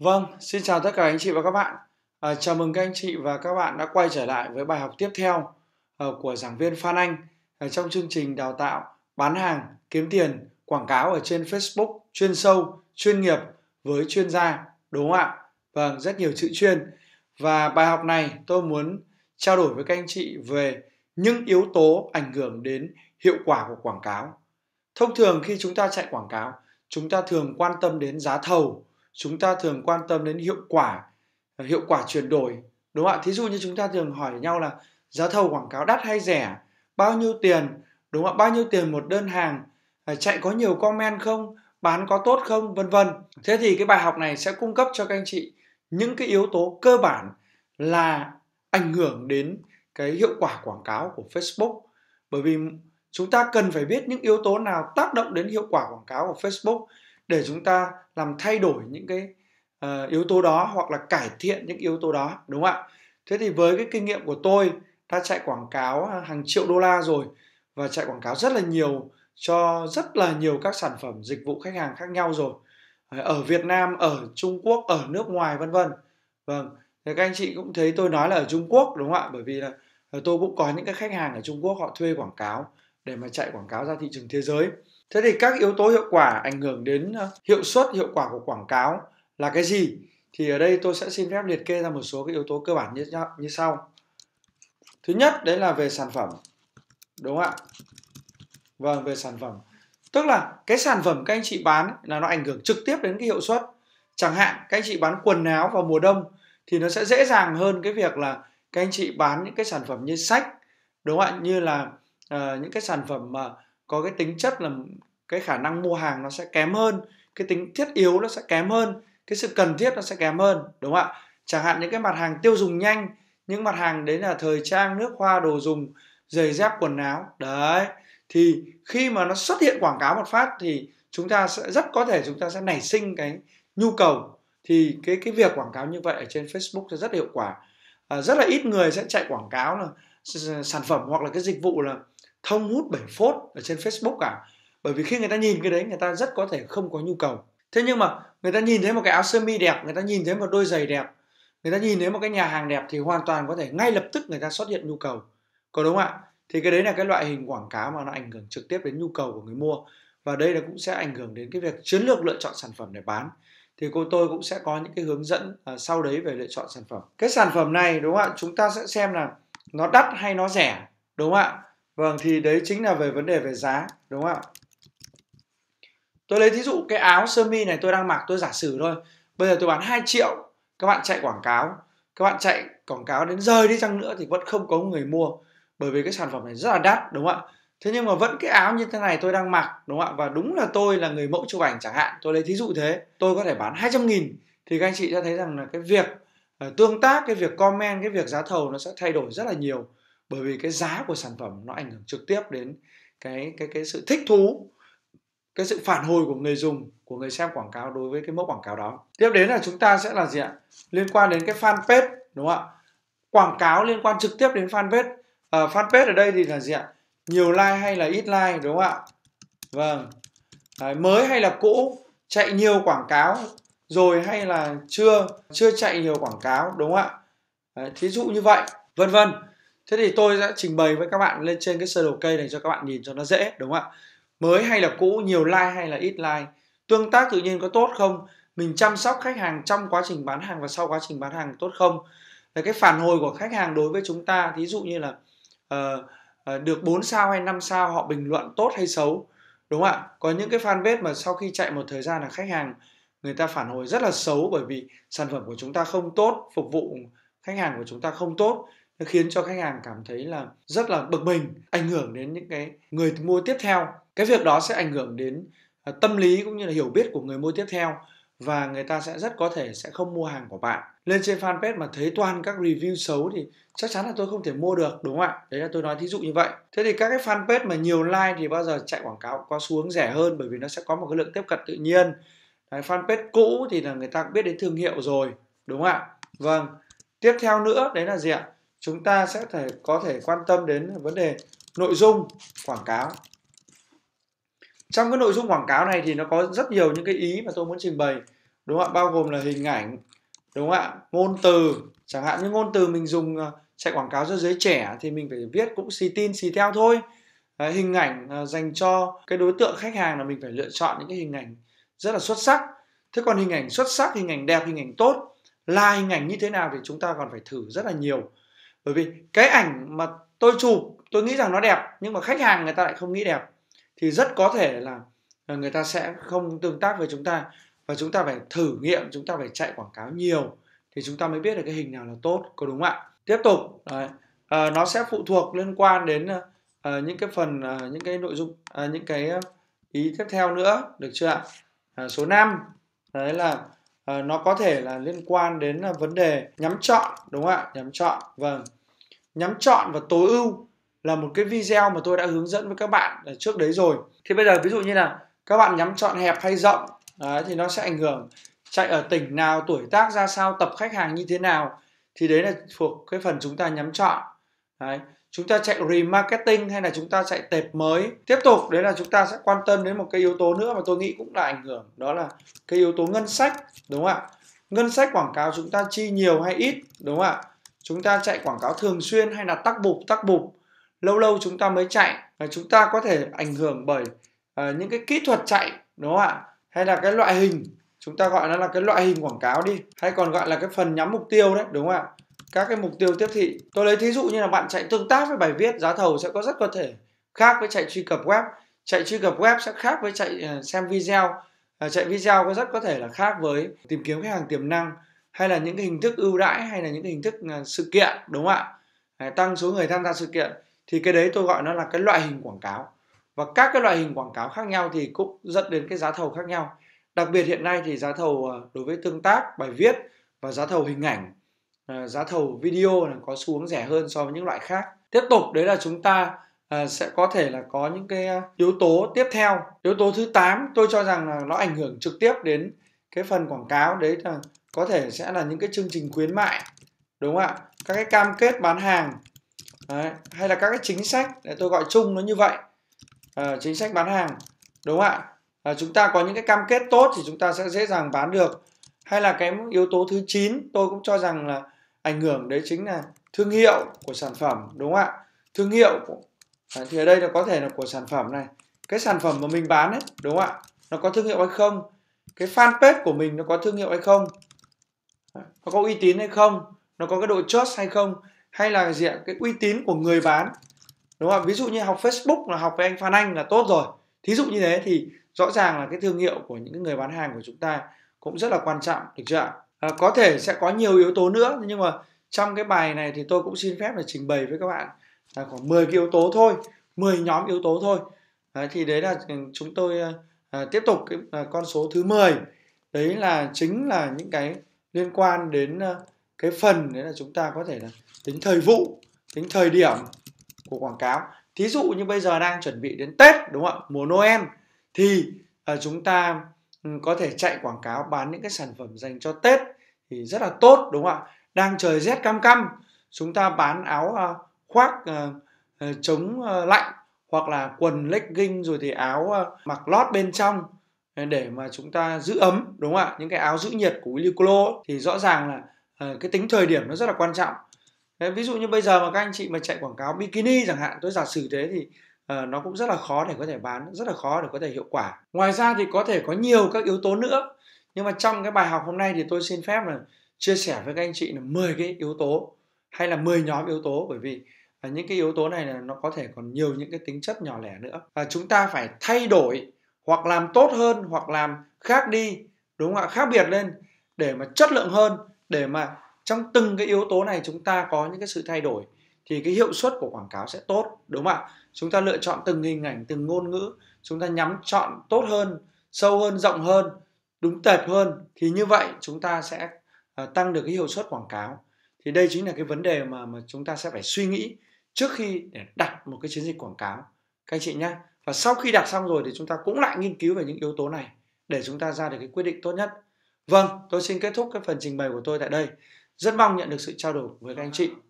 Vâng, xin chào tất cả anh chị và các bạn. À, chào mừng các anh chị và các bạn đã quay trở lại với bài học tiếp theo uh, của giảng viên Phan Anh uh, trong chương trình đào tạo bán hàng, kiếm tiền, quảng cáo ở trên Facebook chuyên sâu, chuyên nghiệp với chuyên gia, đúng không ạ? Vâng, rất nhiều chữ chuyên. Và bài học này tôi muốn trao đổi với các anh chị về những yếu tố ảnh hưởng đến hiệu quả của quảng cáo. Thông thường khi chúng ta chạy quảng cáo, chúng ta thường quan tâm đến giá thầu, chúng ta thường quan tâm đến hiệu quả ờ, hiệu quả chuyển đổi đúng không ạ thí dụ như chúng ta thường hỏi nhau là giá thầu quảng cáo đắt hay rẻ bao nhiêu tiền đúng không ạ bao nhiêu tiền một đơn hàng ờ, chạy có nhiều comment không bán có tốt không vân vân thế thì cái bài học này sẽ cung cấp cho các anh chị những cái yếu tố cơ bản là ảnh hưởng đến cái hiệu quả quảng cáo của facebook bởi vì chúng ta cần phải biết những yếu tố nào tác động đến hiệu quả quảng cáo của facebook để chúng ta làm thay đổi những cái uh, yếu tố đó hoặc là cải thiện những yếu tố đó đúng không ạ thế thì với cái kinh nghiệm của tôi đã chạy quảng cáo à, hàng triệu đô la rồi và chạy quảng cáo rất là nhiều cho rất là nhiều các sản phẩm dịch vụ khách hàng khác nhau rồi ở Việt Nam ở Trung Quốc ở nước ngoài vân vân vâng thì các anh chị cũng thấy tôi nói là ở Trung Quốc đúng không ạ bởi vì là ờ, tôi cũng có những cái khách hàng ở Trung Quốc họ thuê quảng cáo để mà chạy quảng cáo ra thị trường thế giới thế thì các yếu tố hiệu quả ảnh hưởng đến ờ, hiệu suất hiệu quả của quảng cáo là cái gì thì ở đây tôi sẽ xin phép liệt kê ra một số cái yếu tố cơ bản như sau thứ nhất đấy là về sản phẩm đúng không ạ vâng về sản phẩm tức là cái sản phẩm các anh chị bán là nó ảnh hưởng trực tiếp đến cái hiệu suất chẳng hạn các anh chị bán quần áo vào mùa đông thì nó sẽ dễ dàng hơn cái việc là các anh chị bán những cái sản phẩm như sách đúng không ạ như là uh, những cái sản phẩm mà uh, có cái tính chất là cái khả năng mua hàng nó sẽ kém hơn cái tính thiết yếu nó sẽ kém hơn cái sự cần thiết nó sẽ kém hơn đúng không ạ chẳng hạn những cái mặt hàng tiêu dùng nhanh những mặt hàng đấy là thời trang nước hoa đồ dùng giày dép quần áo đấy thì khi mà nó xuất hiện quảng cáo một phát thì chúng ta sẽ rất có thể chúng ta sẽ nảy sinh cái nhu cầu thì cái cái việc quảng cáo như vậy ở trên Facebook sẽ rất hiệu quả à, rất là ít người sẽ chạy quảng cáo là sản phẩm hoặc là cái dịch vụ là thông hút bảy phốt ở trên Facebook cả bởi vì khi người ta nhìn cái đấy người ta rất có thể không có nhu cầu thế nhưng mà người ta nhìn thấy một cái áo sơ mi đẹp người ta nhìn thấy một đôi giày đẹp người ta nhìn thấy một cái nhà hàng đẹp thì hoàn toàn có thể ngay lập tức người ta xuất hiện nhu cầu có đúng không ạ thì cái đấy là cái loại hình quảng cáo mà nó ảnh hưởng trực tiếp đến nhu cầu của người mua và đây là cũng sẽ ảnh hưởng đến cái việc chiến lược lựa chọn sản phẩm để bán thì cô tôi cũng sẽ có những cái hướng dẫn à, sau đấy về lựa chọn sản phẩm cái sản phẩm này đúng không ạ chúng ta sẽ xem là nó đắt hay nó rẻ đúng không ạ Vâng, thì đấy chính là về vấn đề về giá, đúng không ạ? Tôi lấy thí dụ cái áo sơ mi này tôi đang mặc, tôi giả sử thôi. Bây giờ tôi bán 2 triệu, các bạn chạy quảng cáo, các bạn chạy quảng cáo đến rơi đi chăng nữa thì vẫn không có người mua bởi vì cái sản phẩm này rất là đắt, đúng không ạ? Thế nhưng mà vẫn cái áo như thế này tôi đang mặc, đúng không ạ? Và đúng là tôi là người mẫu chụp ảnh chẳng hạn, tôi lấy thí dụ thế, tôi có thể bán 200 nghìn thì các anh chị sẽ thấy rằng là cái việc ờ, tương tác, cái việc comment, cái việc giá thầu nó sẽ thay đổi rất là nhiều bởi vì cái giá của sản phẩm nó ảnh hưởng trực tiếp đến cái cái cái sự thích thú cái sự phản hồi của người dùng của người xem quảng cáo đối với cái mẫu quảng cáo đó tiếp đến là chúng ta sẽ là gì ạ liên quan đến cái fanpage đúng không ạ quảng cáo liên quan trực tiếp đến fanpage à, fanpage ở đây thì là gì ạ nhiều like hay là ít like đúng không ạ vâng Đấy, mới hay là cũ chạy nhiều quảng cáo rồi hay là chưa chưa chạy nhiều quảng cáo đúng không ạ Đấy, thí dụ như vậy vân vân Thế thì tôi sẽ trình bày với các bạn lên trên cái sơ đồ cây này cho các bạn nhìn cho nó dễ đúng không ạ? Mới hay là cũ, nhiều like hay là ít like, tương tác tự nhiên có tốt không? Mình chăm sóc khách hàng trong quá trình bán hàng và sau quá trình bán hàng tốt không? Là cái phản hồi của khách hàng đối với chúng ta, thí dụ như là uh, uh, được 4 sao hay 5 sao họ bình luận tốt hay xấu. Đúng không ạ? Có những cái fanpage mà sau khi chạy một thời gian là khách hàng người ta phản hồi rất là xấu bởi vì sản phẩm của chúng ta không tốt, phục vụ khách hàng của chúng ta không tốt nó khiến cho khách hàng cảm thấy là rất là bực mình ảnh hưởng đến những cái người mua tiếp theo cái việc đó sẽ ảnh hưởng đến à, tâm lý cũng như là hiểu biết của người mua tiếp theo và người ta sẽ rất có thể sẽ không mua hàng của bạn lên trên fanpage mà thấy toàn các review xấu thì chắc chắn là tôi không thể mua được đúng không ạ đấy là tôi nói thí dụ như vậy thế thì các cái fanpage mà nhiều like thì bao giờ chạy quảng cáo có xuống rẻ hơn bởi vì nó sẽ có một cái lượng tiếp cận tự nhiên đấy, fanpage cũ thì là người ta cũng biết đến thương hiệu rồi đúng không ạ vâng tiếp theo nữa đấy là gì ạ chúng ta sẽ thể có thể quan tâm đến vấn đề nội dung quảng cáo trong cái nội dung quảng cáo này thì nó có rất nhiều những cái ý mà tôi muốn trình bày đúng không ạ bao gồm là hình ảnh đúng không ạ ngôn từ chẳng hạn như ngôn từ mình dùng ờ, chạy quảng cáo cho giới trẻ thì mình phải viết cũng xì tin xì theo thôi ờ, hình ảnh ờ, dành cho cái đối tượng khách hàng là mình phải lựa chọn những cái hình ảnh rất là xuất sắc thế còn hình ảnh xuất sắc hình ảnh đẹp hình ảnh tốt là hình ảnh như thế nào thì chúng ta còn phải thử rất là nhiều bởi vì cái ảnh mà tôi chụp tôi nghĩ rằng nó đẹp nhưng mà khách hàng người ta lại không nghĩ đẹp thì rất có thể là ờ, người ta sẽ không tương tác với chúng ta và chúng ta phải thử nghiệm chúng ta phải chạy quảng cáo nhiều thì chúng ta mới biết được cái hình nào là tốt có đúng không ạ tiếp tục đấy, à, nó sẽ phụ thuộc liên quan đến à, những cái phần à, những cái nội dung à, những cái ý tiếp theo nữa được chưa ạ à, số 5 đấy là Ờ, nó có thể là liên quan đến ờ, vấn đề nhắm chọn đúng không ạ nhắm chọn vâng nhắm chọn và tối ưu là một cái video mà tôi đã hướng dẫn với các bạn trước đấy rồi thì bây giờ ví dụ như là các bạn nhắm chọn hẹp hay rộng đấy, thì nó sẽ ảnh hưởng chạy ở tỉnh nào tuổi tác ra sao tập khách hàng như thế nào thì đấy là thuộc cái phần chúng ta nhắm chọn đấy chúng ta chạy remarketing hay là chúng ta chạy tệp mới tiếp tục đấy là chúng ta sẽ quan tâm đến một cái yếu tố nữa mà tôi nghĩ cũng là ảnh hưởng đó là cái yếu tố ngân sách đúng không ạ ngân sách quảng cáo chúng ta chi nhiều hay ít đúng không ạ chúng ta chạy quảng cáo thường xuyên hay là tắc bụp tắc bụp lâu lâu chúng ta mới chạy và chúng ta có thể ảnh hưởng bởi uh, những cái kỹ thuật chạy đúng không ạ hay là cái loại hình chúng ta gọi nó là cái loại hình quảng cáo đi hay còn gọi là cái phần nhắm mục tiêu đấy đúng không ạ các cái mục tiêu tiếp thị tôi lấy thí dụ như là bạn chạy tương tác với bài viết giá thầu sẽ có rất có thể khác với chạy truy cập web chạy truy cập web sẽ khác với chạy ờ, xem video ờ, chạy video có rất có thể là khác với tìm kiếm khách hàng tiềm năng hay là những cái hình thức ưu đãi hay là những cái hình thức ờ, sự kiện đúng không ạ tăng số người tham gia sự kiện thì cái đấy tôi gọi nó là cái loại hình quảng cáo và các cái loại hình quảng cáo khác nhau thì cũng dẫn đến cái giá thầu khác nhau đặc biệt hiện nay thì giá thầu đối với tương tác bài viết và giá thầu hình ảnh Ờ, giá thầu video là có xuống rẻ hơn so với những loại khác tiếp tục đấy là chúng ta À, sẽ có thể là có những cái ờ, yếu tố tiếp theo yếu tố thứ 8 tôi cho rằng là nó ảnh hưởng trực tiếp đến cái phần quảng cáo đấy là có thể sẽ là những cái chương trình khuyến mại đúng không ạ các cái cam kết bán hàng đấy, hay là các cái chính sách để tôi gọi chung nó như vậy à, chính sách bán hàng đúng không ạ à, chúng ta có những cái cam kết tốt thì chúng ta sẽ dễ dàng bán được hay là cái yếu tố thứ 9 tôi cũng cho rằng là ảnh hưởng đấy chính là thương hiệu của sản phẩm đúng không ạ thương hiệu của à, thì ở đây là có thể là của sản phẩm này cái sản phẩm mà mình bán ấy đúng không ạ nó có thương hiệu hay không cái fanpage của mình nó có thương hiệu hay không nó có uy tín hay không nó có cái độ trust hay không hay là gì ạ cái uy tín của người bán đúng không ạ ví dụ như học facebook là học với anh phan anh là tốt rồi thí dụ như thế thì rõ ràng là cái thương hiệu của những người bán hàng của chúng ta cũng rất là quan trọng được chưa ạ à, có thể sẽ có nhiều yếu tố nữa nhưng mà trong cái bài này thì tôi cũng xin phép là trình bày với các bạn là khoảng 10 cái yếu tố thôi 10 nhóm yếu tố thôi đấy, thì đấy là ừ, chúng tôi à, tiếp tục cái à, con số thứ 10 đấy là chính là những cái liên quan đến à, cái phần đấy là chúng ta có thể là tính thời vụ tính thời điểm của quảng cáo thí dụ như bây giờ đang chuẩn bị đến tết đúng không ạ mùa noel thì à, chúng ta ừ, có thể chạy quảng cáo bán những cái sản phẩm dành cho tết thì rất là tốt đúng không ạ đang trời rét cam cam chúng ta bán áo à, khoác ờ, ờ, chống ờ, lạnh hoặc là quần legging rồi thì áo mặc lót bên trong để mà chúng ta giữ ấm đúng không ạ những cái áo giữ nhiệt của Uniqlo thì rõ ràng là cái tính thời điểm nó rất là quan trọng ví dụ như bây giờ mà các anh chị mà chạy quảng cáo bikini chẳng hạn tôi giả sử thế thì nó cũng rất là khó để có thể bán rất là khó để có thể hiệu quả ngoài ra thì có thể có nhiều các yếu tố nữa nhưng mà trong cái bài học hôm nay thì tôi xin phép là chia sẻ với các anh chị là 10 cái yếu tố hay là 10 nhóm yếu tố bởi vì à, những cái yếu tố này là nó có thể còn nhiều những cái tính chất nhỏ lẻ nữa và chúng ta phải thay đổi hoặc làm tốt hơn hoặc làm khác đi đúng không ạ khác biệt lên để mà chất lượng hơn để mà trong từng cái yếu tố này chúng ta có những cái sự thay đổi thì cái hiệu suất của quảng cáo sẽ tốt đúng không ạ chúng ta lựa chọn từng hình ảnh từng ngôn ngữ chúng ta nhắm chọn tốt hơn sâu hơn rộng hơn đúng tệp hơn thì như vậy chúng ta sẽ ờ, tăng được cái hiệu suất quảng cáo thì đây chính là cái vấn đề mà mà chúng ta sẽ phải suy nghĩ trước khi để đặt một cái chiến dịch quảng cáo các anh chị nhé và sau khi đặt xong rồi thì chúng ta cũng lại nghiên cứu về những yếu tố này để chúng ta ra được cái quyết định tốt nhất vâng tôi xin kết thúc cái phần trình bày của tôi tại đây rất mong nhận được sự trao đổi với các anh chị